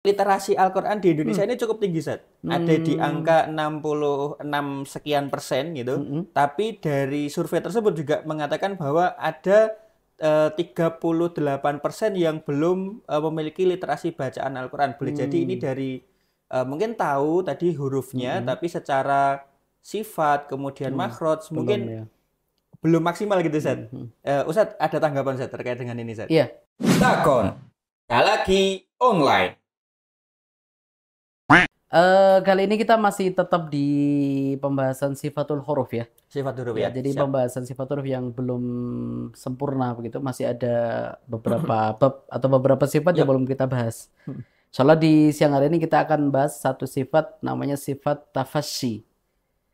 literasi Al-Quran di Indonesia hmm. ini cukup tinggi, set. Hmm. Ada di angka 66 sekian persen gitu. Hmm. Tapi dari survei tersebut juga mengatakan bahwa ada eh, uh, 38 persen yang belum uh, memiliki literasi bacaan Al-Quran. Boleh hmm. jadi ini hmm. dari uh, mungkin tahu tadi hurufnya, hmm. tapi secara sifat, kemudian hmm. makhraj, mungkin ya. belum maksimal gitu, set. Hmm. Uh, Ustadz, ada tanggapan, set terkait dengan ini, set? Iya. Takon. Lagi online. Uh, kali ini kita masih tetap di pembahasan sifatul huruf ya. Sifatul huruf ya. ya jadi siap. pembahasan sifatul huruf yang belum sempurna begitu, masih ada beberapa bab atau beberapa sifat yang belum kita bahas. Hmm. Soalnya di siang hari ini kita akan bahas satu sifat namanya sifat tafashi.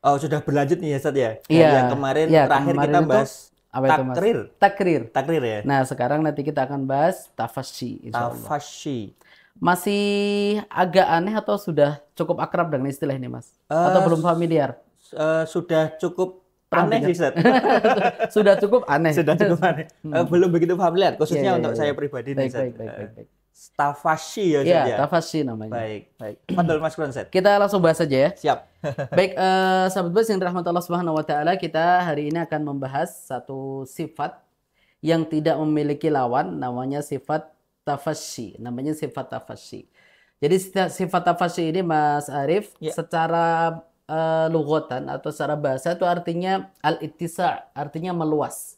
Oh, sudah berlanjut nih ya, Sat ya. Iya. Yang kemarin ya, terakhir kemarin kita bahas apa itu mas? Takrir. Takrir. Takrir ya. Nah, sekarang nanti kita akan bahas tafashi. Tafashi masih agak aneh atau sudah cukup akrab dengan istilah ini, Mas? Uh, atau eh, belum familiar? Uh, sudah cukup aneh sih, Seth. sudah cukup aneh. Sudah cukup aneh. Hmm. Uh, belum begitu familiar, khususnya yeah, yeah, untuk yeah. saya iya. pribadi baik, nih, Seth. Baik, baik, baik, baik. Stafashi ya, Iya, ya. namanya. Baik, baik. Fadol Mas Kronset. Kita langsung bahas aja ya. Siap. baik, eh, sahabat bos yang dirahmati Allah Subhanahu wa taala, kita hari ini akan membahas satu sifat yang tidak memiliki lawan namanya sifat tafasyi. Namanya sifat tafasyi. Jadi sifat tafasyi ini Mas Arif ya. secara uh, lugotan atau secara bahasa itu artinya al-ittisa, artinya meluas.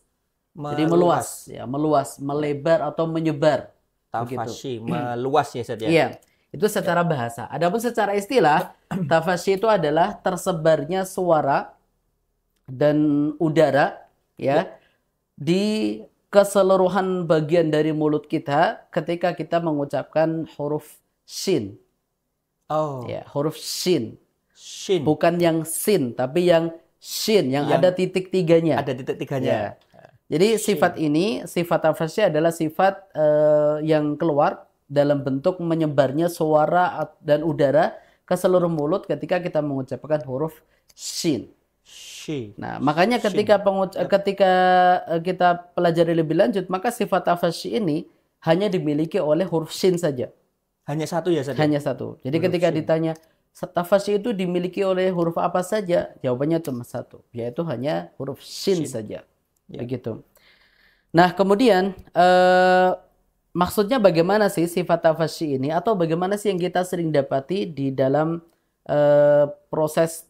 meluas. Jadi meluas, ya, meluas, melebar atau menyebar. Tafasyi, meluas ya saja. Ya? Iya. Itu secara ya. bahasa. Adapun secara istilah, tafasyi itu adalah tersebarnya suara dan udara ya, ya. di keseluruhan bagian dari mulut kita ketika kita mengucapkan huruf shin. Oh. Ya, huruf shin. Shin. Bukan yang sin, tapi yang shin yang, yang ada titik tiganya. Ada titik tiganya. Ya. Jadi shin. sifat ini, sifat tafasnya adalah sifat uh, yang keluar dalam bentuk menyebarnya suara dan udara ke seluruh mulut ketika kita mengucapkan huruf shin. Nah, makanya ketika ketika eh, kita pelajari lebih lanjut, maka sifat tafasyi ini hanya dimiliki oleh huruf shin saja. Hanya satu ya saja. Hanya satu. Jadi huruf ketika shin. ditanya tafasyi itu dimiliki oleh huruf apa saja? Jawabannya cuma satu, yaitu hanya huruf shin, shin. saja. Ya. Begitu. Nah, kemudian eh, maksudnya bagaimana sih sifat tafasyi ini atau bagaimana sih yang kita sering dapati di dalam eh, proses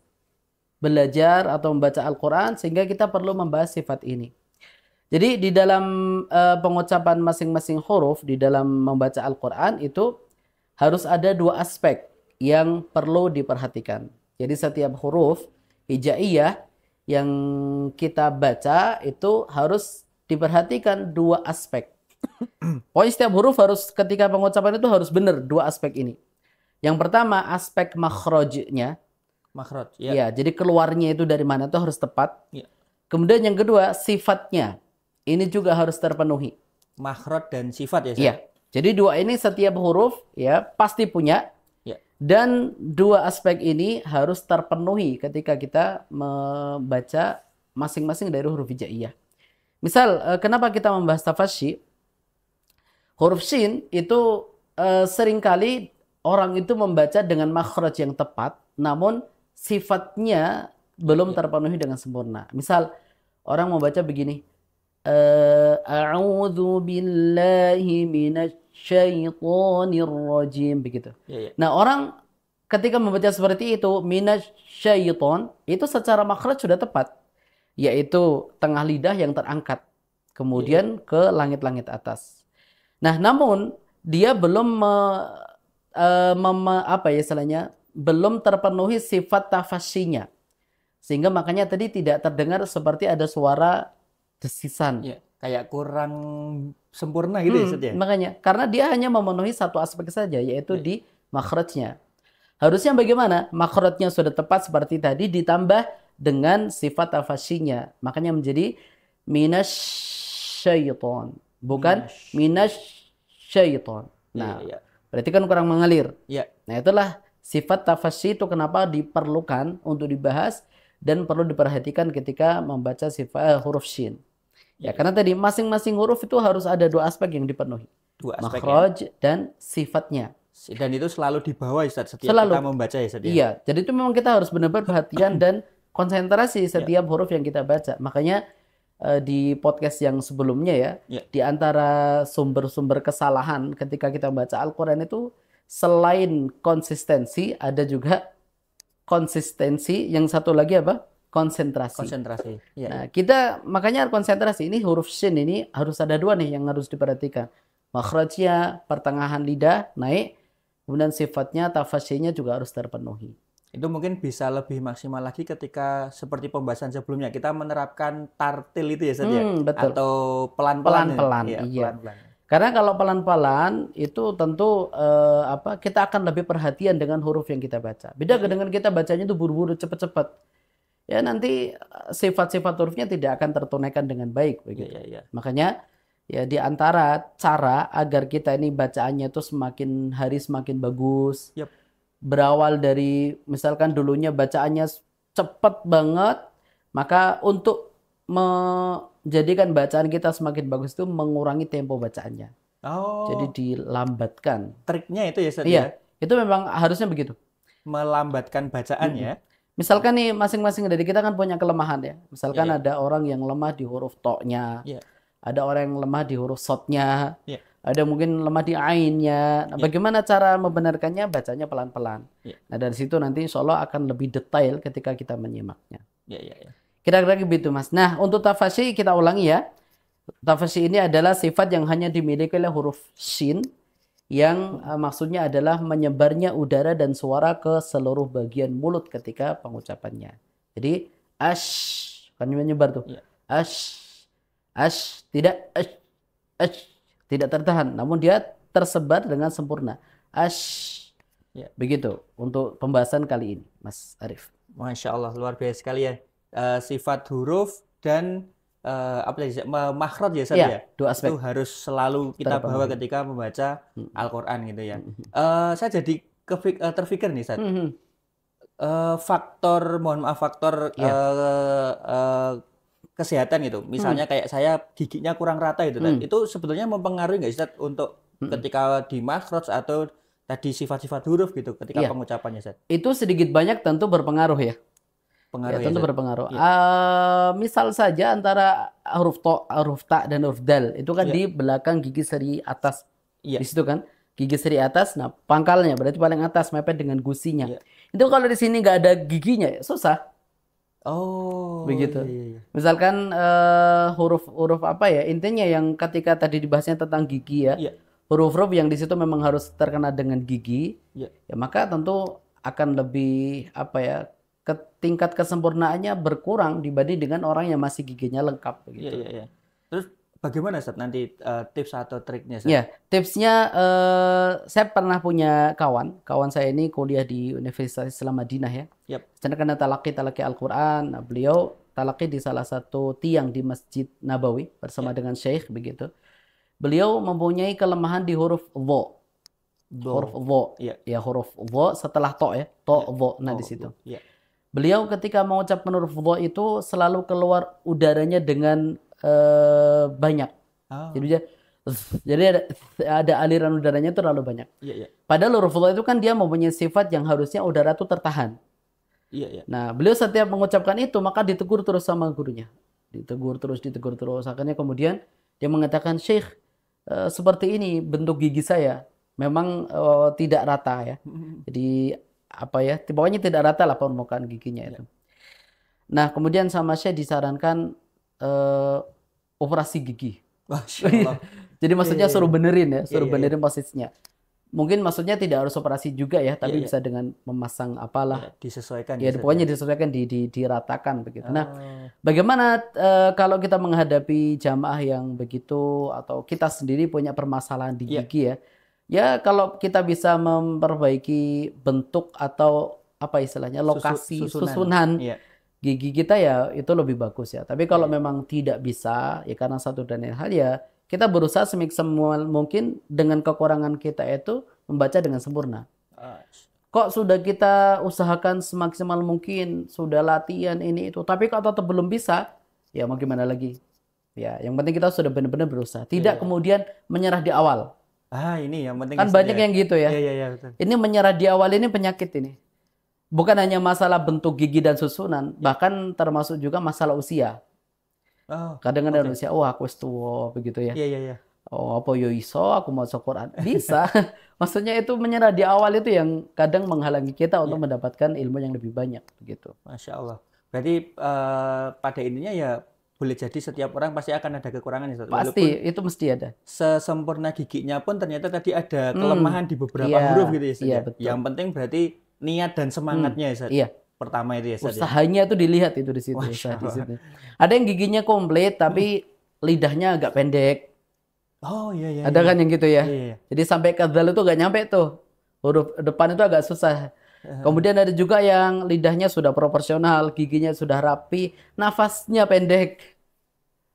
belajar atau membaca Al-Quran sehingga kita perlu membahas sifat ini. Jadi di dalam uh, pengucapan masing-masing huruf di dalam membaca Al-Quran itu harus ada dua aspek yang perlu diperhatikan. Jadi setiap huruf hijaiyah yang kita baca itu harus diperhatikan dua aspek. Pokoknya setiap huruf harus ketika pengucapan itu harus benar dua aspek ini. Yang pertama aspek makhrajnya, Makhraj. Ya. ya, jadi keluarnya itu dari mana itu harus tepat. Ya. Kemudian yang kedua, sifatnya. Ini juga harus terpenuhi. Makhraj dan sifat ya, Iya. Jadi dua ini setiap huruf ya pasti punya. Ya. Dan dua aspek ini harus terpenuhi ketika kita membaca masing-masing dari huruf hijaiyah. Misal, eh, kenapa kita membahas tafashi? Huruf shin itu eh, seringkali orang itu membaca dengan makhraj yang tepat, namun sifatnya belum iya. terpenuhi dengan sempurna. Misal orang mau baca begini, eh, A'udzu billahi minasyaitonir rajim begitu. Ya, ya. Nah, orang ketika membaca seperti itu minasyaiton itu secara makhraj sudah tepat yaitu tengah lidah yang terangkat kemudian ya. ke langit-langit atas. Nah, namun dia belum me, uh, eh, me, apa ya istilahnya belum terpenuhi sifat tafasinya. Sehingga makanya tadi tidak terdengar seperti ada suara desisan. Ya, kayak kurang sempurna gitu ya, hmm, ya, Makanya, karena dia hanya memenuhi satu aspek saja, yaitu ya. di makrotnya. Harusnya bagaimana? Makrotnya sudah tepat seperti tadi, ditambah dengan sifat tafasinya. Makanya menjadi minas syaiton. Bukan minas syaiton. Iya, nah, ya, ya. berarti kan kurang mengalir. Ya. Nah, itulah Sifat tafasyi itu kenapa diperlukan untuk dibahas dan perlu diperhatikan ketika membaca sifat eh, huruf shin. Ya, iya. karena tadi masing-masing huruf itu harus ada dua aspek yang dipenuhi. Dua aspek. Makhraj ya? dan sifatnya. Dan itu selalu dibawa Ustaz setiap selalu. kita membaca ya, ya Iya, jadi itu memang kita harus benar-benar perhatian dan konsentrasi iya. setiap ya. huruf yang kita baca. Makanya eh, di podcast yang sebelumnya ya, ya. di antara sumber-sumber kesalahan ketika kita membaca Al-Qur'an itu selain konsistensi ada juga konsistensi yang satu lagi apa konsentrasi konsentrasi ya, nah, ya. kita makanya konsentrasi ini huruf shin ini harus ada dua nih yang harus diperhatikan makhrajnya pertengahan lidah naik kemudian sifatnya tafasinya juga harus terpenuhi itu mungkin bisa lebih maksimal lagi ketika seperti pembahasan sebelumnya kita menerapkan tartil itu ya saja ya? hmm, betul. atau pelan-pelan ya? pelan-pelan ya, iya. pelan-pelan karena kalau pelan-pelan itu tentu eh, apa kita akan lebih perhatian dengan huruf yang kita baca. Beda iya. dengan kita bacanya itu buru-buru cepat-cepat. Ya nanti eh, sifat-sifat hurufnya tidak akan tertunaikan dengan baik iya, begitu. Ya, ya, ya. Makanya ya di antara cara agar kita ini bacaannya itu semakin hari semakin bagus. Yep. Berawal dari misalkan dulunya bacaannya cepat banget, maka untuk me jadi kan bacaan kita semakin bagus itu mengurangi tempo bacaannya. Oh. Jadi dilambatkan. Triknya itu ya, Ustaz, Iya. Ya? Itu memang harusnya begitu. Melambatkan bacaan hmm. ya. Misalkan nih masing-masing dari kita kan punya kelemahan ya. Misalkan yeah, yeah. ada orang yang lemah di huruf toknya, yeah. ada orang yang lemah di huruf sotnya, yeah. ada mungkin lemah di ainnya. Nah, yeah. Bagaimana cara membenarkannya? Bacanya pelan-pelan. Yeah. Nah dari situ nanti insya Allah akan lebih detail ketika kita menyimaknya. Yeah, yeah, yeah. Kira-kira begitu mas. Nah untuk tafasi kita ulangi ya. Tafasi ini adalah sifat yang hanya dimiliki oleh huruf sin yang eh, maksudnya adalah menyebarnya udara dan suara ke seluruh bagian mulut ketika pengucapannya. Jadi ash kan menyebar tuh. Iya. Ash ash tidak ash, ash tidak tertahan namun dia tersebar dengan sempurna. Ash Ya begitu untuk pembahasan kali ini Mas Arif. Masya Allah luar biasa sekali ya uh, sifat huruf dan uh, apa ya makrot iya, ya Sar, ya, itu harus selalu kita Terpengar. bawa ketika membaca hmm. Al-Qur'an gitu ya. Hmm. Uh, saya jadi kefik, uh, terfikir nih saat Hmm. Uh, faktor mohon maaf faktor ya. uh, uh, kesehatan gitu. Misalnya hmm. kayak saya giginya kurang rata itu hmm. itu sebetulnya mempengaruhi nggak sih untuk hmm. ketika di makhraj atau tadi sifat-sifat huruf gitu ketika ya. pengucapannya Seth? Itu sedikit banyak tentu berpengaruh ya pengaruh ya, ya tentu ya, berpengaruh. Ya. Uh, misal saja antara huruf to, huruf ta dan huruf dal itu kan ya. di belakang gigi seri atas. Ya. Di situ kan gigi seri atas. Nah, pangkalnya berarti paling atas mepet dengan gusinya. Ya. Itu kalau di sini nggak ada giginya susah. Oh. Begitu. ya, ya. Misalkan uh, eh, huruf-huruf apa ya? Intinya yang ketika tadi dibahasnya tentang gigi ya. ya. Huruf-huruf yang di situ memang harus terkena dengan gigi. Ya. ya maka tentu akan lebih apa ya? ke tingkat kesempurnaannya berkurang dibanding dengan orang yang masih giginya lengkap iya, begitu. Iya, iya, iya. Terus bagaimana saat nanti uh, tips atau triknya? Iya, yeah, tipsnya uh, saya pernah punya kawan, kawan saya ini kuliah di Universitas Islam Madinah ya. Yep. Karena talaki talaki Al-Qur'an, nah, beliau talaki di salah satu tiang di Masjid Nabawi bersama yep. dengan Syekh begitu. Beliau mempunyai kelemahan di huruf Do. Huruf wo. Yeah. Ya huruf wo setelah to ya, to yeah. wo nah oh, di situ. Yeah. Beliau ketika mengucapkan rufudha itu selalu keluar udaranya dengan uh, banyak. Oh. Jadi jadi ada, ada aliran udaranya itu terlalu banyak. Yeah, yeah. Padahal rufudha itu kan dia mempunyai sifat yang harusnya udara itu tertahan. Iya, iya. Nah, beliau setiap mengucapkan itu maka ditegur terus sama gurunya. Ditegur terus, ditegur terus. Akhirnya kemudian dia mengatakan, "Syekh, uh, eh, seperti ini bentuk gigi saya memang eh, tidak rata ya. Mm-hmm. Jadi apa ya pokoknya tidak rata lah permukaan giginya itu. Ya. Nah kemudian sama saya disarankan uh, operasi gigi. Jadi maksudnya ya, suruh iya. benerin ya, iya, suruh ya, benerin posisinya. Mungkin maksudnya tidak harus operasi juga ya, tapi ya, ya. bisa dengan memasang apalah. Ya, disesuaikan. Ya, pokoknya disesuaikan, di, di, diratakan begitu. Nah, ah. bagaimana uh, kalau kita menghadapi jamaah yang begitu atau kita sendiri punya permasalahan di gigi ya? ya kalau kita bisa memperbaiki bentuk atau apa istilahnya lokasi Susu, susunan, susunan ya. gigi kita ya itu lebih bagus ya. Tapi kalau ya. memang tidak bisa ya karena satu dan lain hal ya kita berusaha semaksimal mungkin dengan kekurangan kita itu membaca dengan sempurna. Ah. Kok sudah kita usahakan semaksimal mungkin, sudah latihan ini itu, tapi kalau tetap belum bisa, ya mau gimana lagi? Ya, yang penting kita sudah benar-benar berusaha. Tidak ya. kemudian menyerah di awal Ah ini yang penting kan banyak ya. yang gitu ya. Iya iya ya, betul. Ini menyerah di awal ini penyakit ini. Bukan hanya masalah bentuk gigi dan susunan, ya. bahkan termasuk juga masalah usia. Oh, Kadang kadang okay. usia, oh aku tua begitu ya. Iya iya iya. Oh apa yo iso aku mau Quran bisa. Maksudnya itu menyerah di awal itu yang kadang menghalangi kita untuk ya. mendapatkan ilmu yang lebih banyak begitu. Masya Allah. Berarti uh, pada intinya ya boleh jadi setiap orang pasti akan ada kekurangan ya pasti Walaupun itu mesti ada sesempurna giginya pun ternyata tadi ada hmm, kelemahan hmm. di beberapa ya, huruf gitu ya Ustaz. Iya, ya, betul. yang penting berarti niat dan semangatnya hmm. ya Iya. pertama itu ya Ustaz. Ya. usahanya itu dilihat itu di situ, Ustaz, di situ. ada yang giginya komplit tapi lidahnya agak pendek oh iya iya ada iya. kan yang gitu ya iya, iya. iya. jadi sampai ke dal itu gak nyampe tuh huruf depan itu agak susah Kemudian ada juga yang lidahnya sudah proporsional, giginya sudah rapi, nafasnya pendek.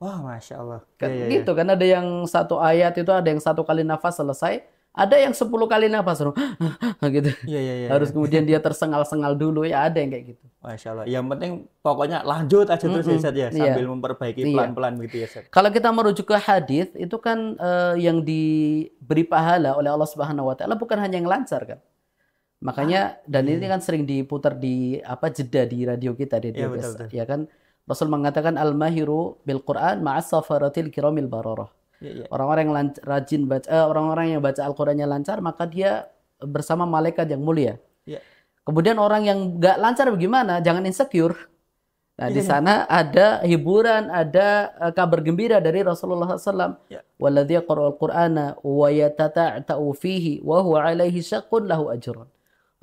Wah, masya Allah. Kan, ya, ya, gitu iya. kan ada yang satu ayat itu ada yang satu kali nafas selesai, ada yang sepuluh kali nafas gitu. Iya, ya ya Harus iya. kemudian dia tersengal-sengal dulu ya ada yang kayak gitu. Masya Allah. Yang penting pokoknya lanjut aja terus mm -hmm. ya, ya iya. sambil memperbaiki pelan-pelan iya. gitu ya. Seth. Kalau kita merujuk ke hadis itu kan uh, yang diberi pahala oleh Allah Subhanahu Wa Taala bukan hanya yang lancar kan. Makanya ah. dan ini hmm. kan sering diputar di apa jeda di radio kita di iya, radio ya, betul, ya kan Rasul mengatakan al-mahiru bil Quran ma'as safaratil kiramil bararah. Ya, ya. Orang-orang yang rajin baca orang eh, orang-orang yang baca Al-Qur'annya lancar maka dia bersama malaikat yang mulia. Ya. Kemudian orang yang nggak lancar bagaimana? Jangan insecure. Nah, di iya. sana ada hiburan, ada eh, kabar gembira dari Rasulullah SAW. Ya. qara'al Qur'ana wa yatata'ta'u fihi wa huwa alaihi syaqqun lahu ajrun.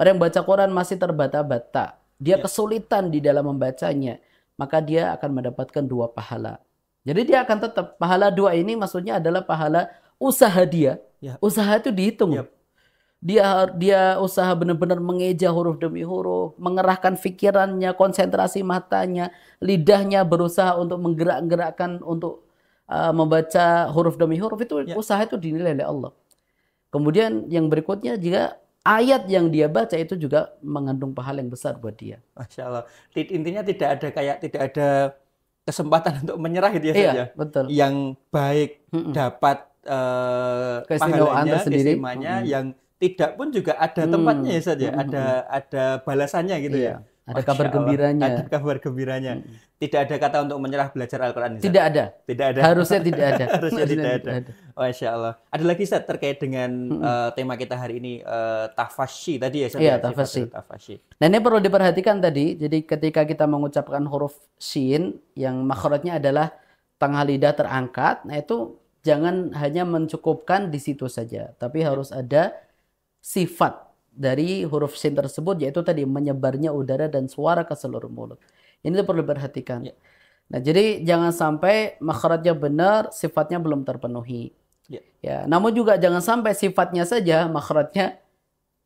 Orang yang baca Quran masih terbata-bata. Dia ya. kesulitan di dalam membacanya. Maka dia akan mendapatkan dua pahala. Jadi dia akan tetap pahala dua ini maksudnya adalah pahala usaha dia. Ya. Usaha itu dihitung. Ya. Dia dia usaha benar-benar mengeja huruf demi huruf, mengerahkan pikirannya, konsentrasi matanya, lidahnya berusaha untuk menggerak-gerakkan untuk uh, membaca huruf demi huruf itu ya. usaha itu dinilai oleh Allah. Kemudian yang berikutnya juga ayat yang dia baca itu juga mengandung pahala yang besar buat dia. Masya Allah. Intinya tidak ada kayak tidak ada kesempatan untuk menyerah itu ya iya, saja. Ya? betul. Yang baik mm -mm. dapat uh, keistimewaan tersendiri, mm -mm. yang tidak pun juga ada tempatnya ya saja, ya? mm -mm. ada ada balasannya gitu ya? iya. ya. Ada kabar gembiranya. Ada kabar gembiranya. Tidak ada kata untuk menyerah belajar Al-Quran. Tidak ada. Tidak ada. Harusnya tidak ada. Harusnya tidak, tidak ada. ada. Masya Allah. Ada lagi Ustaz terkait dengan hmm. uh, tema kita hari ini uh, eh, tafashi tadi ya. Ustaz? Iya tafashi. tafashi. Nah ini perlu diperhatikan tadi. Jadi ketika kita mengucapkan huruf sin yang makhluknya adalah tengah lidah terangkat. Nah itu jangan hanya mencukupkan di situ saja. Tapi harus ada sifat dari huruf sin tersebut yaitu tadi menyebarnya udara dan suara ke seluruh mulut. Ini tuh perlu diperhatikan. Ya. Nah, jadi jangan sampai makhrajnya benar, sifatnya belum terpenuhi. Ya. ya. Namun juga jangan sampai sifatnya saja makhrajnya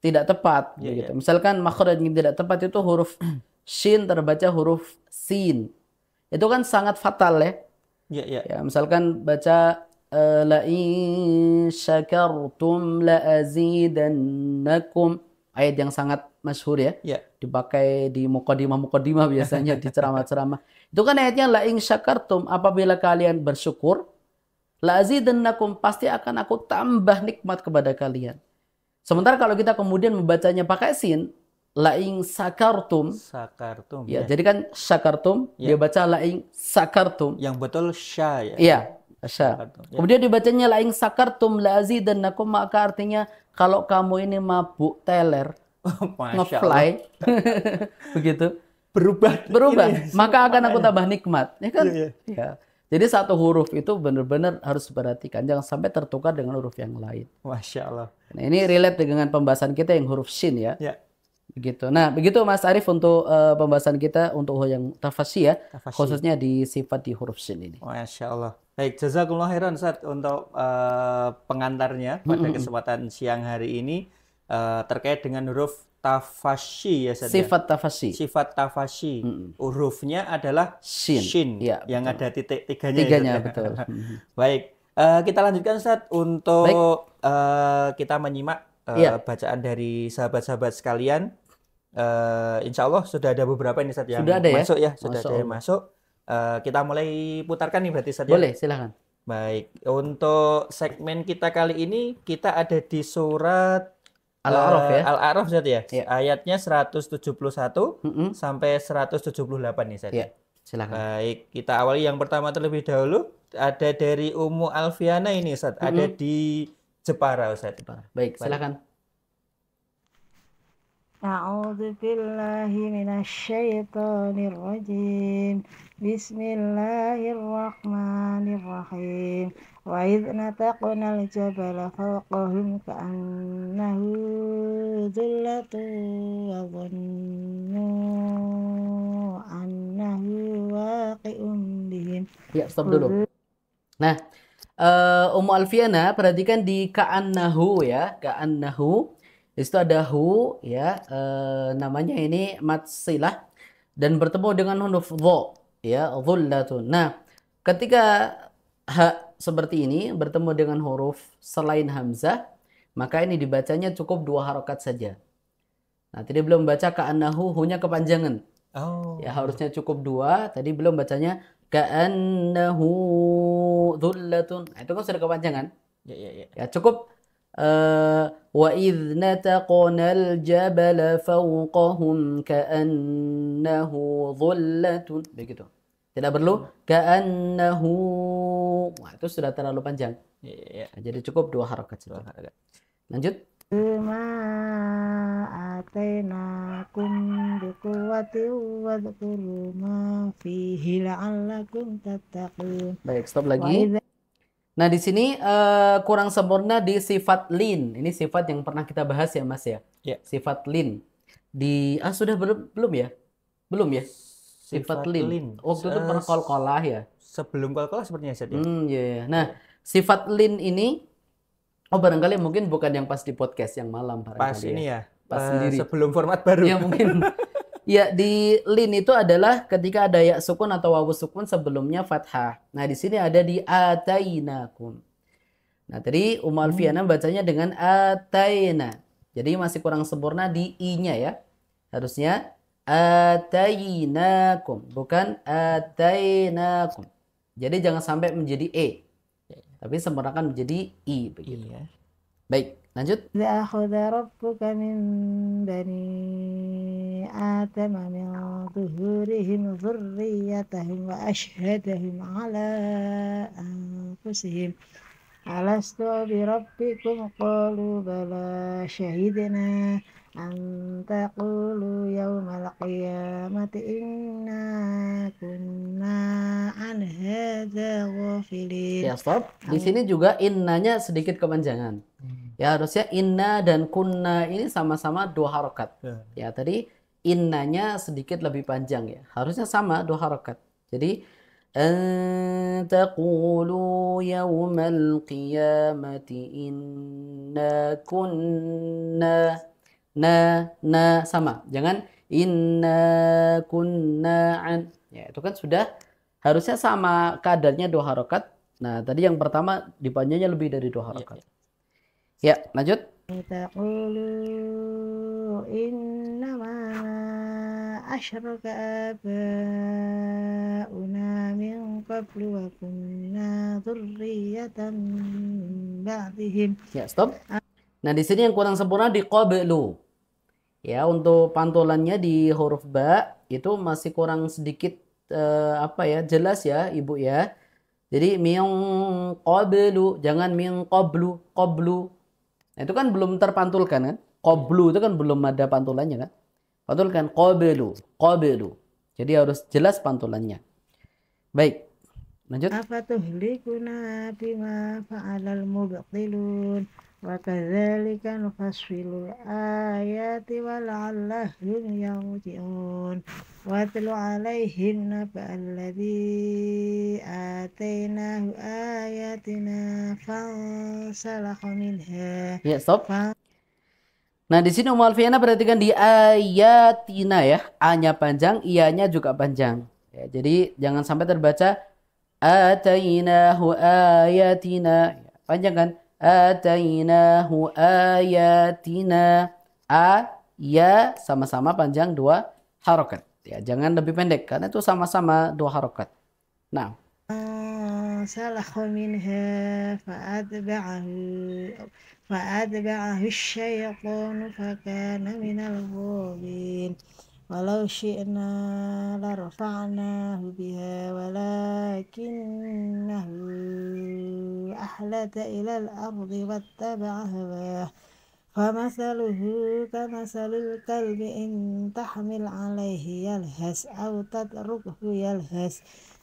tidak tepat ya, begitu. Ya. Misalkan makhraj yang tidak tepat itu huruf shin terbaca huruf sin. Itu kan sangat fatal ya. Ya, ya. ya misalkan baca لئن syakartum la'azidannakum ayat yang sangat masyhur ya. Yeah. Dipakai di mukadimah-mukadimah biasanya di ceramah-ceramah. Itu kan ayatnya lain in syakartum apabila kalian bersyukur la azidannakum pasti akan aku tambah nikmat kepada kalian. Sementara kalau kita kemudian membacanya pakai sin lain in sakartum sakartum ya, ya. jadi kan sakartum ya. dia baca lain in sakartum yang betul sya ya. Iya asya. Ya. Kemudian dibacanya laing sakartum la azidannakum maka artinya kalau kamu ini mabuk teler oh, ngefly begitu berubah berubah ini, maka akan aku tambah nikmat ya kan ya, ya. ya. Jadi satu huruf itu benar-benar harus diperhatikan, jangan sampai tertukar dengan huruf yang lain. Masya Allah. Nah, ini relate dengan pembahasan kita yang huruf shin ya. ya. Begitu. Nah, begitu Mas Arif untuk uh, pembahasan kita untuk yang tafasyi ya, tafasi. khususnya di sifat di huruf sin ini. Masya Allah. Baik, jazakumullah khairan Ustaz untuk uh, pengantarnya pada kesempatan siang hari ini uh, terkait dengan huruf tafasyi ya Ustaz. Ya? Sifat tafasyi. Sifat tafasyi. mm Hurufnya adalah shin, shin ya, yang betul. ada titik tiganya. Ya, tiganya ya, betul. Baik, uh, kita lanjutkan Ustaz untuk uh, kita menyimak uh, ya. bacaan dari sahabat-sahabat sekalian uh, insya Allah sudah ada beberapa ini saat yang sudah ada ya? masuk ya, ya. sudah masuk. ada yang masuk. Uh, kita mulai putarkan nih berarti saat ya? Boleh, ya? silakan. Baik, untuk segmen kita kali ini kita ada di surat Al-A'raf eh, ya. Al-A'raf ya. ya. Ayatnya 171 mm -hmm. sampai 178 nih saya. Ya. Silakan. Baik, kita awali yang pertama terlebih dahulu ada dari Umu Alfiana ini Ustaz, mm -hmm. ada di Jepara Ustaz. Baik. silakan. أعوذ بالله من الشيطان الرجيم بسم الله الرحمن الرحيم وإذ نتقنا الجبل فوقهم كأنه ذلة وظنوا أنه واقع بهم Ya, Nah, uh, Umu Alfiana, perhatikan di Ka'annahu ya, Ka'annahu. Di situ ada hu ya e, namanya ini matsilah dan bertemu dengan huruf Vo, ya Zulatun. Nah, ketika ha seperti ini bertemu dengan huruf selain hamzah, maka ini dibacanya cukup dua harokat saja. Nah, tadi belum baca Anahu, hunya kepanjangan. Oh. Ya harusnya cukup dua, tadi belum bacanya ka'annahu dhullatun. Nah, itu kan sudah kepanjangan. Ya, ya, ya. ya cukup وإذ نتقنا الجبل فوقهم كأنه ظلة begitu tidak perlu كأنه iya. wah itu sudah terlalu panjang yeah. Iya. jadi cukup dua harokat saja lanjut ma fihi la'allakum baik stop lagi Nah, di sini uh, kurang sempurna di sifat lin. Ini sifat yang pernah kita bahas ya, Mas ya. Yeah. Sifat lin. Di ah sudah belum belum ya? Belum ya? Sifat, sifat lin. lin. Oh, waktu itu pernah kol-kolah ya. Sebelum kol-kolah sepertinya ya. Hmm, ya, yeah. Nah, sifat lin ini oh barangkali mungkin bukan yang pas di podcast yang malam barangkali. Pas ya. ini ya. Pas uh, sendiri. Sebelum format baru. Ya mungkin Ya di lin itu adalah ketika ada ya sukun atau wawu sukun sebelumnya fathah. Nah di sini ada di atainakum. Nah tadi Umar hmm. Alfiana bacanya dengan ataina. Jadi masih kurang sempurna di i-nya ya. Harusnya atainakum bukan atainakum. Jadi jangan sampai menjadi e. Tapi sempurnakan menjadi i begitu. Iya. Baik lanjut la akhadha rabbuka min bani adama min zuhurihim dzurriyyatahum wa ashhadahum ala anfusihim alastu bi rabbikum qalu bala syahidna an taqulu yawmal qiyamati inna kunna an hadza ghafilin ya stop di sini juga innanya sedikit kepanjangan hmm Ya harusnya inna dan kunna ini sama-sama dua harokat. Ya. ya tadi innanya sedikit lebih panjang ya. Harusnya sama dua harokat. Jadi antakulu yawmal qiyamati inna kunna na na sama jangan inna kunna an ya itu kan sudah harusnya sama kadarnya dua harokat nah tadi yang pertama dipanjangnya lebih dari dua harokat Yeah. Ya. Ya, lanjut. innama asyraka abauna min qablu wa kunna ba'dihim. Ya, stop. Nah, di sini yang kurang sempurna di qablu. Ya, untuk pantulannya di huruf ba itu masih kurang sedikit eh, apa ya? Jelas ya, Ibu ya. Jadi min qablu, jangan min qablu, qablu Nah, itu kan belum terpantulkan kan? Qoblu itu kan belum ada pantulannya kan? Pantulkan qobelu, qobelu. Jadi harus jelas pantulannya. Baik. Lanjut. Apa bima fa'alal mubtilun wa kadzalika nufassilul ayati wa la'allahum yarji'un wa tlu 'alaihim naba'a alladhi atainahu ayatina fansalakha ya Nah di sini Umar Fiana perhatikan di ayatina ya A-nya panjang, I-nya juga panjang. Ya, jadi jangan sampai terbaca atainahu ayatina ya, panjang kan? atainahu ayatina a ya sama-sama panjang dua harokat ya jangan lebih pendek karena itu sama-sama dua harokat nah فانسلخ ah, minha فأتبعه فأتبعه syaitan fakana minal الغابين ولو شئنا لرفعناه بها ولكنه أحلت إلى الأرض واتبع هواه فمثله كمثل الكلب إن تحمل عليه يلهث أو تتركه يلهث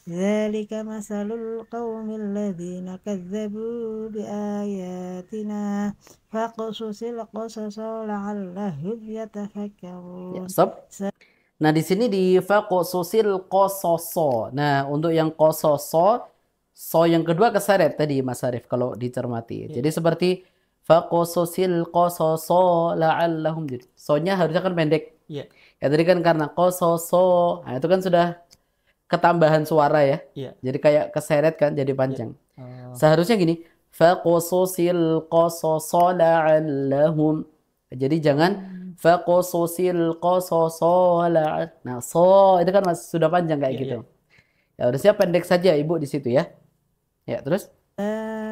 ذلك مثل القوم الذين كذبوا بآياتنا فاقصص القصص لعلهم يتفكرون ya, Nah di sini di fakosusil kososo. Nah untuk yang kososo, so yang kedua keseret tadi Mas Arif kalau dicermati. Yeah. Jadi seperti fakosusil kososo So nya harusnya kan pendek. Yeah. Ya tadi kan karena kososo, nah, itu kan sudah ketambahan suara ya. Iya. Jadi kayak keseret kan jadi iya. panjang. Iya. Oh. Seharusnya gini, faqususil qasasala lahum. Jadi jangan hmm. faqususil qasasala. Nah, so itu kan masih sudah panjang kayak iya, gitu. Iya. Ya harusnya pendek saja Ibu di situ ya. Ya, terus? Eh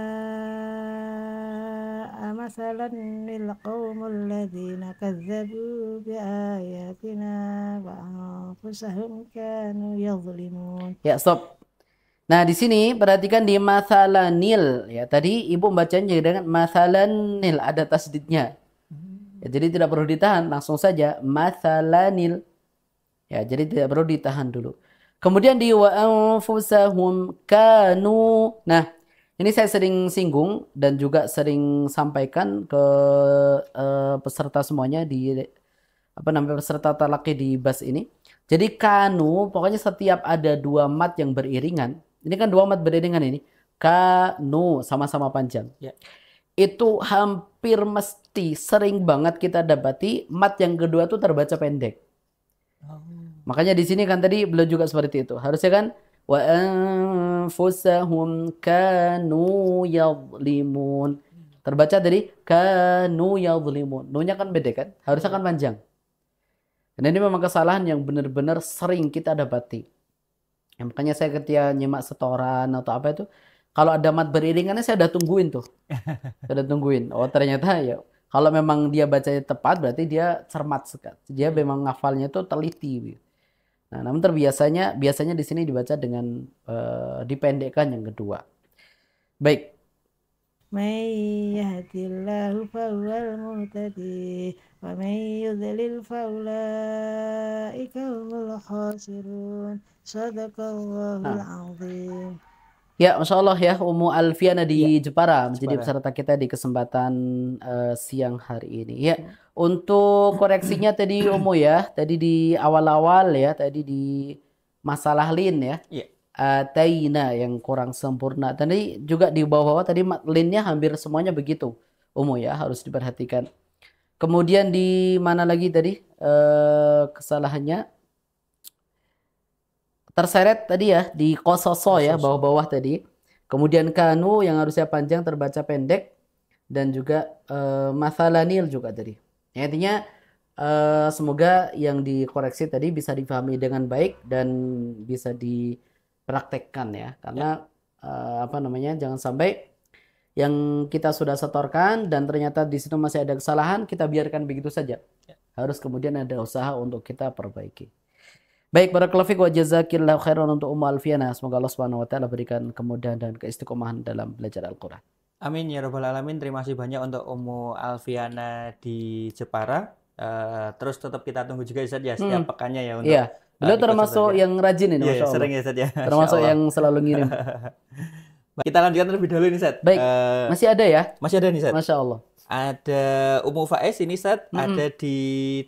مثلا للقوم الذين كذبوا بآياتنا وأنفسهم كانوا يظلمون ya stop Nah, di sini perhatikan di masalanil ya. Tadi Ibu membacanya dengan masalanil ada tasdidnya. Ya, jadi tidak perlu ditahan, langsung saja masalanil. Ya, jadi tidak perlu ditahan dulu. Kemudian di wa kanu. Nah, ini saya sering singgung dan juga sering sampaikan ke uh, peserta semuanya di apa namanya peserta talaki di bus ini. Jadi kanu pokoknya setiap ada dua mat yang beriringan. Ini kan dua mat beriringan ini. Kanu sama-sama panjang. Ya. Itu hampir mesti sering banget kita dapati mat yang kedua tuh terbaca pendek. Oh. Makanya di sini kan tadi beliau juga seperti itu. Harusnya kan وأنفسهم كانوا يظلمون terbaca dari kanu yadhlimun nunya kan beda kan harusnya kan panjang dan ini memang kesalahan yang benar-benar sering kita dapati ya, makanya saya ketika nyimak setoran atau apa itu kalau ada mat beriringannya saya udah tungguin tuh saya udah tungguin oh ternyata ya kalau memang dia bacanya tepat berarti dia cermat sekali dia iya. memang ngafalnya itu teliti gitu Nah, namun terbiasanya biasanya di sini dibaca dengan uh, dipendekkan yang kedua. Baik. Sadaqallahul ah. azim. Ya, Masya Allah ya, Umu Alfiana di ya, Jepara menjadi peserta kita di kesempatan uh, siang hari ini. Ya, ya. untuk koreksinya tadi Umu ya, tadi di awal-awal ya, tadi di masalah lin ya. ya. Uh, taina yang kurang sempurna. Tadi juga di bawah-bawah tadi linnya hampir semuanya begitu. Umu ya, harus diperhatikan. Kemudian di mana lagi tadi uh, kesalahannya? terseret tadi ya di kososo ya bawah-bawah tadi. Kemudian kanu yang harusnya panjang terbaca pendek dan juga uh, eh, masalanil juga tadi. Ya, intinya uh, semoga yang dikoreksi tadi bisa dipahami dengan baik dan bisa dipraktekkan ya. Karena ya. Uh, apa namanya jangan sampai yang kita sudah setorkan dan ternyata di situ masih ada kesalahan kita biarkan begitu saja. Ya. Harus kemudian ada usaha untuk kita perbaiki. Baik, barakallahu wajah wa jazakillahu khairan untuk Ummu Alfiana. Semoga Allah Subhanahu wa taala berikan kemudahan dan keistiqomahan dalam belajar Al-Qur'an. Amin ya rabbal alamin. Terima kasih banyak untuk Ummu Alfiana di Jepara. Uh, terus tetap kita tunggu juga Ustaz ya setiap hmm. pekannya ya untuk Iya. Eh, Beliau uh, termasuk ya. yang rajin ini, yeah, iya, sering ya, Ustaz ya. Termasuk yang selalu ngirim. Kita lanjutkan terlebih dahulu nih, Ustaz. Baik. Uh, masih ada ya? Masih ada nih, Ustaz. Masya Allah. Ada Umu Faiz ini, Ustaz, -hmm. ada di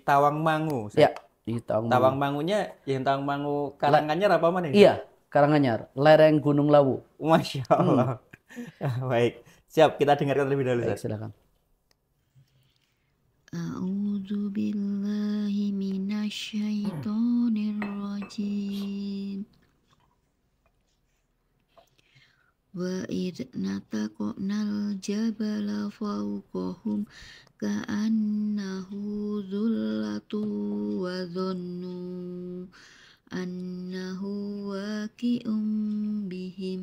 Tawangmangu, Ustaz. Ya di Mangu. Mangunya, yang Mangu Karanganyar apa mana? Iya, Karanganyar, lereng Gunung Lawu. Masya Allah. Hmm. Baik, siap kita dengarkan lebih dahulu. Baik, silakan. A'udzu billahi minasy syaithanir rajim. wa'id id nal jabala fau kohum ka anahu zulatu wa zonu anahu wa ki um bihim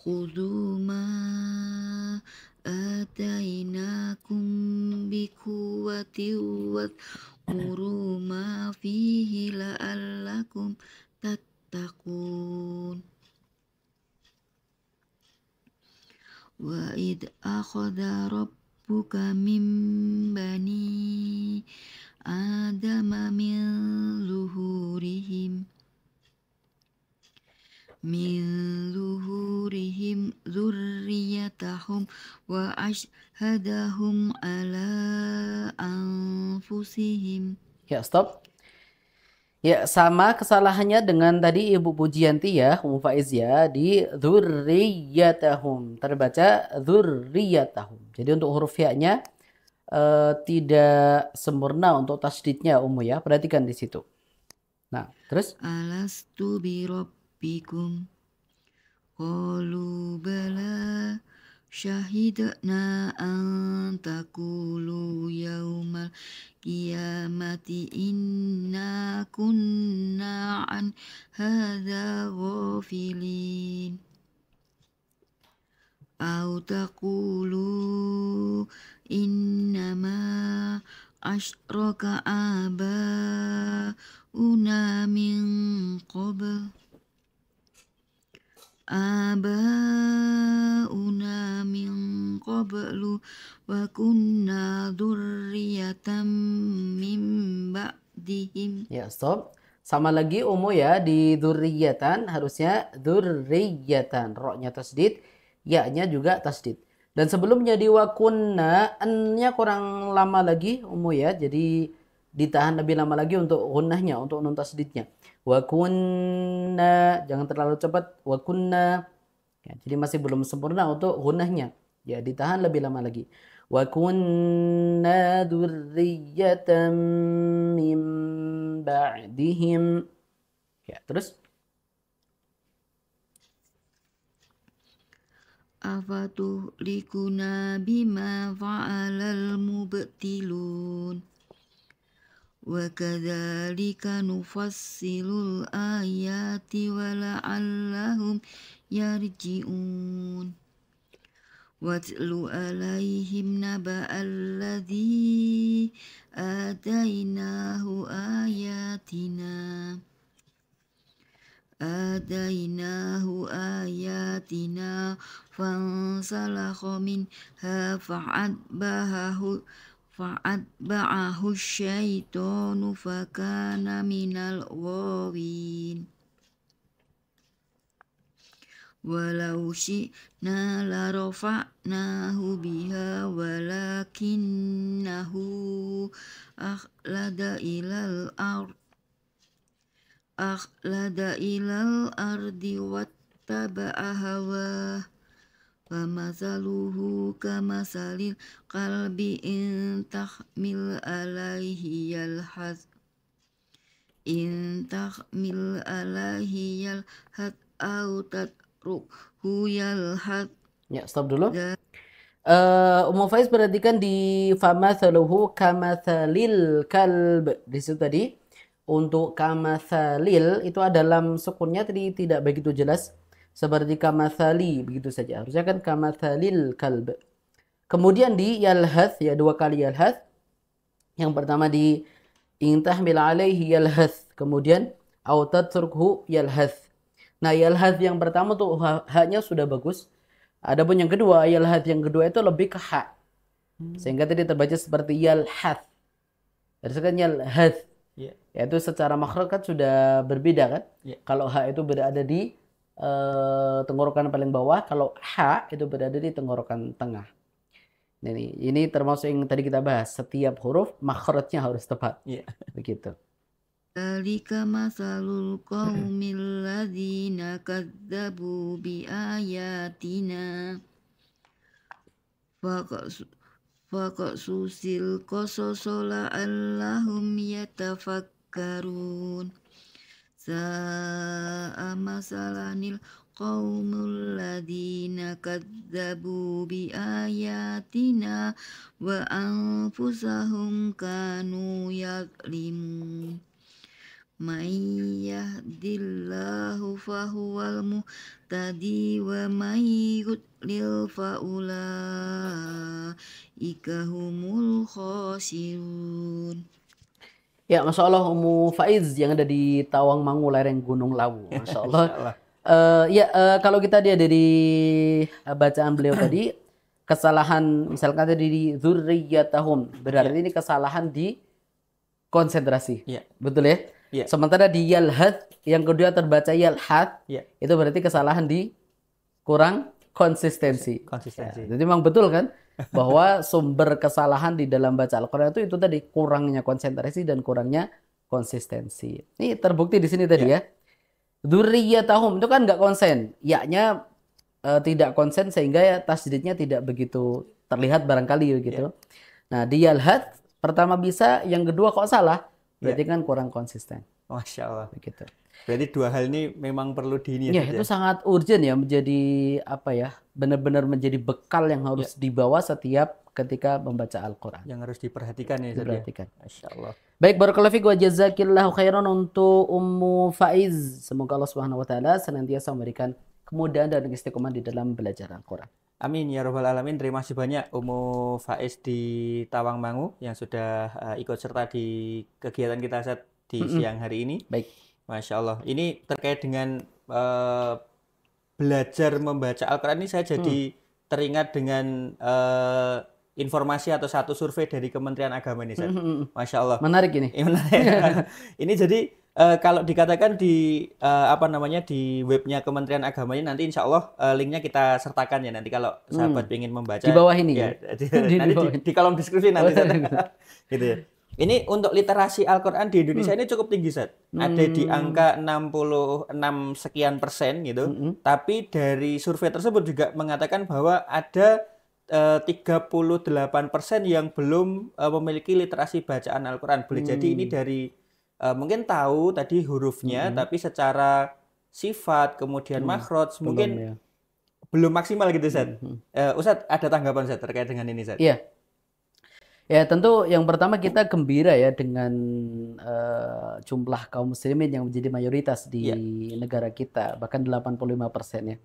kuzuma atayna bi kuatiwat kuruma fihi la allakum tat وإذ أخذ ربك من بني آدم من ظهورهم من ظهورهم ذريتهم وأشهدهم على أنفسهم يا yeah, Ya, sama kesalahannya dengan tadi Ibu Pujianti ya, Umu Faiz ya, di dzurriyyatahum. Terbaca dzurriyyatahum. Jadi untuk huruf ya-nya eh, tidak sempurna untuk tasdidnya Umu ya. Perhatikan di situ. Nah, terus alastu bi rabbikum qalu شهدنا أن تقولوا يوم القيامة إنا كنا عن هذا غافلين أو تقولوا إنما أشرك آباؤنا من قبل min qablu wa kunna ذرية min ba'dihim ya stop sama lagi umu ya di durriyatan harusnya durriyatan, roknya tasdid ya-nya juga tasdid dan sebelumnya di wakunna n-nya kurang lama lagi umu ya jadi ditahan lebih lama lagi untuk gunahnya, untuk nun tasdidnya. Wa kunna, jangan terlalu cepat. Wa kunna. Ya, jadi masih belum sempurna untuk gunahnya. Ya, ditahan lebih lama lagi. Wa kunna dzurriyyatan min ba'dihim. Ya, terus Afatuh likuna bima fa'alal mubtilun وكذلك نفصل الآيات ولعلهم يرجئون واتل عليهم نبأ الذي آتيناه آياتنا آتيناه آياتنا فانسلخ منها فعتبه فأتبعه الشيطان فكان من الغاوين ولو شئنا لرفعناه بها ولكنه أخلد إلى الأرض أخلد إلى الأرض واتبع هواه Famasaluhu kamasalil kalbi in tahmil alaihi yalhaz In tahmil alaihi yalhaz au tatruhu yalhaz Ya, stop dulu. Da ya. Uh, eh, Umum Faiz perhatikan di famathaluhu kamathalil kalb di situ tadi untuk kamathalil itu ada dalam sukunnya tadi tidak begitu jelas seperti kamathali begitu saja harusnya kan kamathalil kalb kemudian di yalhath ya dua kali yalhath yang pertama di intahmil alaihi yalhath kemudian autat surkhu yalhath nah yalhath yang pertama tuh haknya sudah bagus adapun yang kedua yalhath yang kedua itu lebih ke hak hmm. sehingga tadi terbaca seperti yalhath harusnya kan yalhath ya. yaitu secara makhraj kan sudah berbeda kan yeah. kalau hak itu berada di eh, tenggorokan paling bawah, kalau H itu berada di tenggorokan tengah. Ini, ini termasuk yang tadi kita bahas. Setiap huruf makhrajnya harus tepat. Yeah. Begitu. Alika masalul ladhina kazzabu bi biayatina faqasusil qasasa allahum yatafakkarun sa'a masalanil qawmul ladina kadzabu bi ayatina wa anfusahum kanu yaklimun May yahdillahu fahuwal muhtadi wa may yudlil faula ikahumul khasirun Ya, Masya Allah Umu Faiz yang ada di Tawang Mangu, lereng Gunung Lawu. Masya Allah. Uh, ya, uh, kalau kita dia dari eh, bacaan beliau tadi, kesalahan misalkan tadi di Zuriyatahum berarti ya. ini kesalahan di konsentrasi. Ya. Betul ya? ya? Sementara di yalhad, yang kedua terbaca yalhad, ya. itu berarti kesalahan di kurang konsistensi. Konsistensi. Ya, jadi memang betul kan bahwa sumber kesalahan di dalam baca Al-Qur'an itu itu tadi kurangnya konsentrasi dan kurangnya konsistensi. Ini terbukti di sini tadi iya. ya. ya. tahum itu kan nggak konsen, yaknya e, tidak konsen sehingga ya tasdidnya tidak begitu terlihat barangkali gitu. Ya. Nah, di yalhat pertama bisa, yang kedua kok salah, iya. berarti ya. kan kurang konsisten. Masya Allah. Begitu. Jadi dua hal ini memang perlu dini ya, ya. itu sangat urgent ya menjadi apa ya? Benar-benar menjadi bekal yang harus ya. dibawa setiap ketika membaca Al-Qur'an. Yang harus diperhatikan ya, ya? Diperhatikan. Masya Baik, Barakulah Fikwa wa jazakillahu khairan untuk Ummu Faiz. Semoga Allah Subhanahu wa taala senantiasa memberikan kemudahan dan istiqomah di dalam belajar Al-Qur'an. Amin ya robbal alamin. Terima kasih banyak Ummu Faiz di Tawangmangu yang sudah uh, ikut serta di kegiatan kita saat di mm -hmm. siang hari ini. Baik. Masya Allah. Ini terkait dengan uh, belajar membaca Al-Quran ini saya jadi hmm. teringat dengan uh, informasi atau satu survei dari Kementerian Agama ini, hmm, hmm, hmm, hmm. Masya Allah. Menarik ini. Ini menarik. ini jadi uh, kalau dikatakan di uh, apa namanya di webnya Kementerian Agama ini nanti Insya Allah uh, linknya kita sertakan ya nanti kalau sahabat hmm. ingin membaca. Di bawah ini. Ya, ya. di, nanti di, di, di kolom deskripsi nanti. gitu ya. Ini untuk literasi Al-Qur'an di Indonesia hmm. ini cukup tinggi, set Hmm. Ada di hmm. angka 66 sekian persen gitu. Hmm. Tapi dari survei tersebut juga mengatakan bahwa ada eh, uh, 38 persen yang belum uh, memiliki literasi bacaan Al-Qur'an. Boleh hmm. jadi ini hmm. dari uh, mungkin tahu tadi hurufnya hmm. tapi secara sifat kemudian hmm. makhraj mungkin belum ya belum maksimal gitu Zat. -hmm. uh, Ustadz ada tanggapan Zat terkait dengan ini Zat? Iya. Ya tentu yang pertama kita gembira ya dengan uh, jumlah kaum muslimin yang menjadi mayoritas di ya. negara kita bahkan 85 persen ya.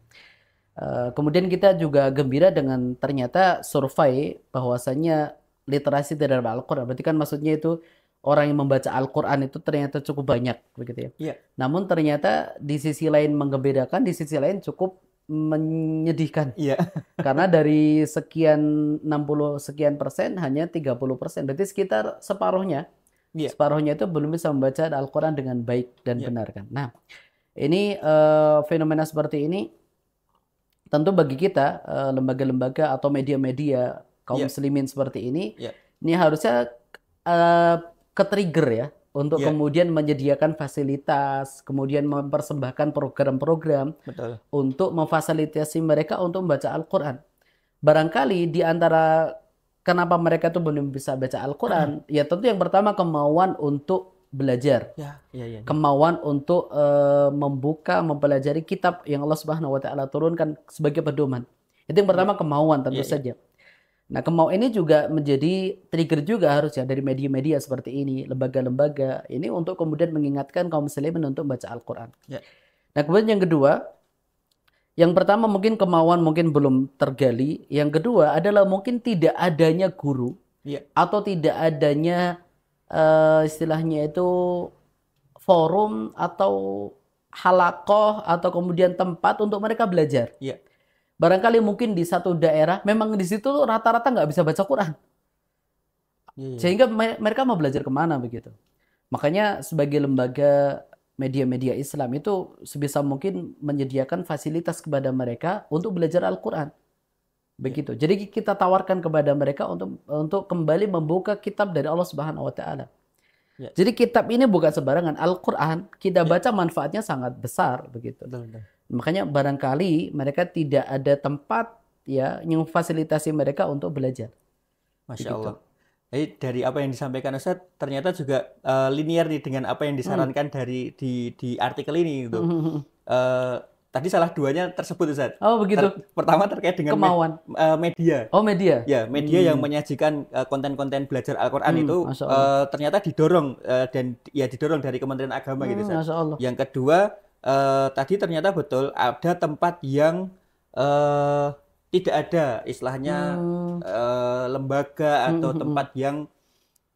Uh, kemudian kita juga gembira dengan ternyata survei bahwasannya literasi terhadap Al-Quran. Berarti kan maksudnya itu orang yang membaca Al-Quran itu ternyata cukup banyak begitu ya. ya. Namun ternyata di sisi lain menggembirakan, di sisi lain cukup menyedihkan. Iya. Karena dari sekian 60 sekian persen hanya 30 persen. Berarti sekitar separuhnya. Iya. Separuhnya itu belum bisa membaca Al-Quran dengan baik dan iya. benar kan. Nah, ini uh, fenomena seperti ini tentu bagi kita lembaga eh, lembaga-lembaga atau media-media kaum yeah. muslimin seperti ini, yeah. ini harusnya uh, eh, trigger ya untuk yeah. kemudian menyediakan fasilitas, kemudian mempersembahkan program-program untuk memfasilitasi mereka untuk membaca Al-Quran. Barangkali di antara kenapa mereka itu belum bisa baca Al-Quran, mm. ya tentu yang pertama kemauan untuk belajar, yeah. Yeah, yeah, ya. kemauan untuk uh, membuka, mempelajari kitab yang Allah Subhanahu Wa Taala turunkan sebagai pedoman. Itu yang pertama ya. kemauan tentu ya, saja. Nah, kemau ini juga menjadi trigger juga harusnya dari media-media seperti ini, lembaga-lembaga ini untuk kemudian mengingatkan kaum muslimin untuk membaca Al-Qur'an. Ya. Nah, kemudian yang kedua, yang pertama mungkin kemauan mungkin belum tergali, yang kedua adalah mungkin tidak adanya guru ya. atau tidak adanya uh, istilahnya itu forum atau halakoh atau kemudian tempat untuk mereka belajar. Ya Barangkali mungkin di satu daerah memang di situ rata-rata nggak bisa baca Quran. Iya, iya. Sehingga mereka mau belajar kemana begitu. Makanya sebagai lembaga media-media Islam itu sebisa mungkin menyediakan fasilitas kepada mereka untuk belajar Al-Quran. Iya. Begitu. Jadi kita tawarkan kepada mereka untuk untuk kembali membuka kitab dari Allah Subhanahu wa taala. Jadi kitab ini bukan sembarangan. Al-Qur'an kita baca manfaatnya sangat besar begitu. Benar -benar. Makanya barangkali mereka tidak ada tempat ya yang fasilitasi mereka untuk belajar. Masya Begitu. Allah. Jadi dari apa yang disampaikan Ustaz ternyata juga uh, eh, linear nih dengan apa yang disarankan hmm. dari di di artikel ini gitu. Hmm. Uh, tadi salah duanya tersebut Ustaz. Oh begitu. Ter pertama terkait dengan kemauan me uh, media. Oh media. Ya media hmm. yang menyajikan eh, konten-konten uh, belajar Al-Qur'an hmm, itu uh, ternyata didorong uh, dan ya didorong dari Kementerian Agama gitu, hmm, gitu Ustaz. Yang kedua uh, tadi ternyata betul ada tempat yang uh, tidak ada istilahnya hmm. uh, lembaga atau hmm. tempat yang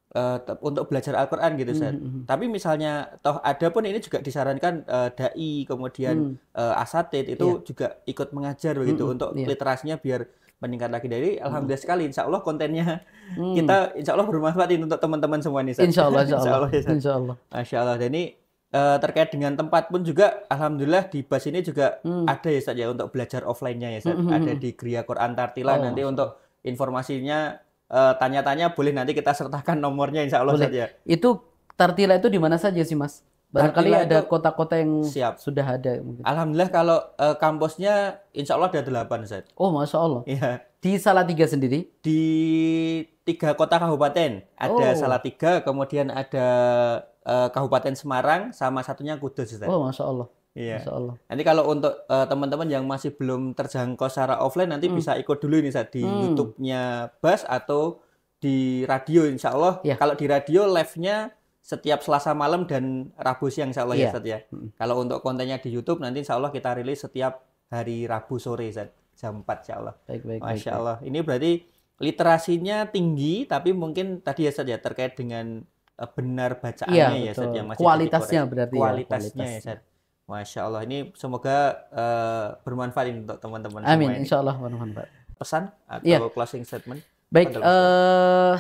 Uh, untuk belajar Al-Quran gitu -hmm. Tapi misalnya toh ada pun ini juga disarankan uh, dai kemudian hmm. uh, asatid itu yeah. juga ikut mengajar begitu -hmm. untuk yeah. literasinya biar meningkat lagi dari alhamdulillah sekali insya Allah kontennya hmm. kita insya Allah bermanfaat untuk teman-teman semua nih Insya Allah, insya Allah, insya Allah. Insya Allah. Masya Allah. Dan uh, terkait dengan tempat pun juga alhamdulillah di bus ini juga hmm. ada ya saja ya, untuk belajar offline-nya ya Sat. Hmm, hmm, ada hmm. di Gria Quran Antartila oh. nanti untuk informasinya tanya eh, tanya-tanya boleh nanti kita sertakan nomornya insya Allah ya. Itu Tartila itu di mana saja sih Mas? Barangkali ada kota-kota yang siap. sudah ada. Mungkin. Alhamdulillah kalau uh, kampusnya insya Allah ada delapan Zat. Oh Masya Allah. Iya. Di Salatiga sendiri? Di tiga kota kabupaten. Ada oh. tiga kemudian ada uh, Kabupaten Semarang, sama satunya Kudus. Ustaz. Oh, masya Allah. Iya. Masya Allah. Nanti kalau untuk teman eh, teman-teman yang masih belum terjangkau secara offline, nanti hmm. bisa ikut dulu ini saat di hmm. YouTube-nya Bas atau di radio Insya Allah. Ya. Kalau di radio live-nya setiap Selasa malam dan Rabu siang Insya Allah ya, ya Ustaz ya. Hmm. Kalau untuk kontennya di YouTube nanti Insya Allah kita rilis setiap hari Rabu sore Ustaz jam 4 Insya Allah. Baik, baik, Masya baik, Allah. Baik. Ini berarti literasinya tinggi tapi mungkin tadi ya saja ya, terkait dengan eh, benar bacaannya iya, ya, ya Seth, yang masih kualitasnya berarti kualitasnya ya, kualitasnya. ya Masya Allah ini semoga uh, bermanfaat ini untuk teman-teman. Amin, insya Allah bermanfaat. Pesan atau ya. closing statement? Baik, uh,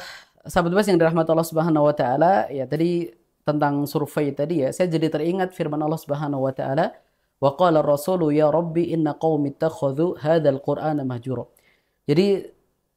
sahabat bebas yang dirahmati Allah Subhanahu Wa Taala, ya tadi tentang survei tadi ya, saya jadi teringat firman Allah Subhanahu Wa Taala, wa qala rasulu ya rabbi inna qaumi ittakhadhu hadal qur'ana Jadi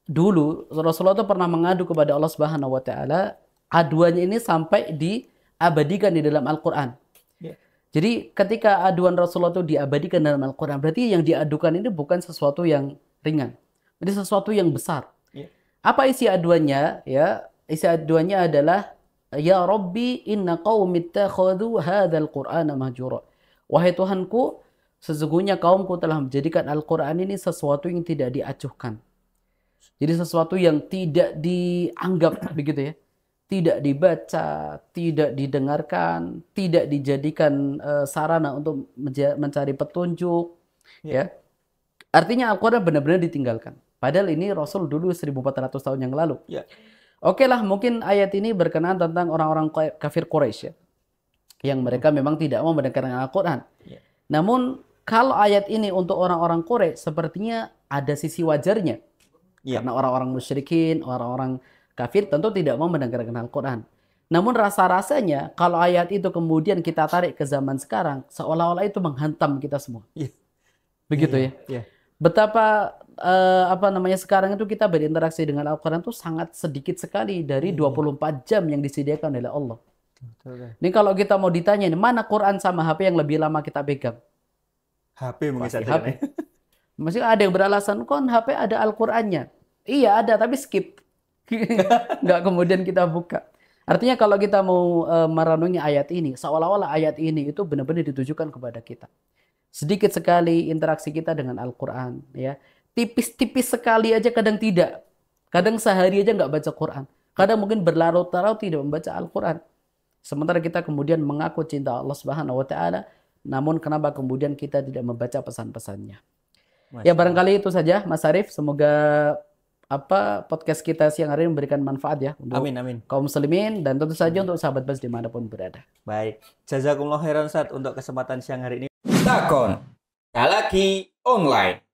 dulu Rasulullah itu pernah mengadu kepada Allah Subhanahu wa taala, aduannya ini sampai diabadikan di dalam Al-Qur'an. Ya. Jadi ketika aduan Rasulullah itu diabadikan dalam Al-Qur'an, berarti yang diadukan ini bukan sesuatu yang ringan. Jadi sesuatu yang besar. Yeah. Apa isi aduannya? Ya, isi aduannya adalah Ya Rabbi inna qaumi ittakhadhu hadzal Qur'ana mahjura. Wahai Tuhanku, sesungguhnya kaumku telah menjadikan Al-Qur'an ini sesuatu yang tidak diacuhkan. Jadi sesuatu yang tidak dianggap begitu ya. Tidak dibaca, tidak didengarkan, tidak dijadikan uh, sarana untuk mencari petunjuk yeah. ya. Artinya Al-Qur'an benar-benar ditinggalkan. Padahal ini Rasul dulu 1400 tahun yang lalu. Yeah. Oke lah, mungkin ayat ini berkenaan tentang orang-orang kafir Quraisy ya. Yang mereka hmm. memang tidak mau mendengarkan Al-Qur'an. Yeah. Namun kalau ayat ini untuk orang-orang Quraisy sepertinya ada sisi wajarnya Yeah. Karena orang-orang musyrikin, orang-orang kafir tentu tidak mau mendengarkan Al-Quran. Namun rasa-rasanya kalau ayat itu kemudian kita tarik ke zaman sekarang, seolah-olah itu menghantam kita semua. Yeah. Begitu yeah, ya. Yeah. Betapa uh, apa namanya sekarang itu kita berinteraksi dengan Al-Quran itu sangat sedikit sekali dari 24 iya. jam yang disediakan oleh Allah. Ya. Ini kalau kita mau ditanya, mana Quran sama HP yang lebih lama kita pegang? HP mungkin ya. HP. Masih ada yang beralasan kon HP ada Al-Qur'annya. Iya ada tapi skip. Nggak kemudian kita buka. Artinya kalau kita mau e, merenungi ayat ini, seolah-olah ayat ini itu benar-benar ditujukan kepada kita. Sedikit sekali interaksi kita dengan Al-Quran. ya Tipis-tipis sekali aja kadang tidak. Kadang sehari aja nggak baca Quran. Kadang mungkin berlarut-larut tidak membaca Al-Quran. Sementara kita kemudian mengaku cinta Allah Subhanahu wa taala, namun kenapa kemudian kita tidak membaca pesan-pesannya? Ya, Masya ya barangkali itu saja Mas Arif. Semoga apa podcast kita siang hari ini memberikan manfaat ya untuk amin, amin. kaum muslimin dan tentu saja amin. untuk sahabat bas dimanapun berada. Baik, jazakumullah khairan saat untuk kesempatan siang hari ini. Takon, lagi online.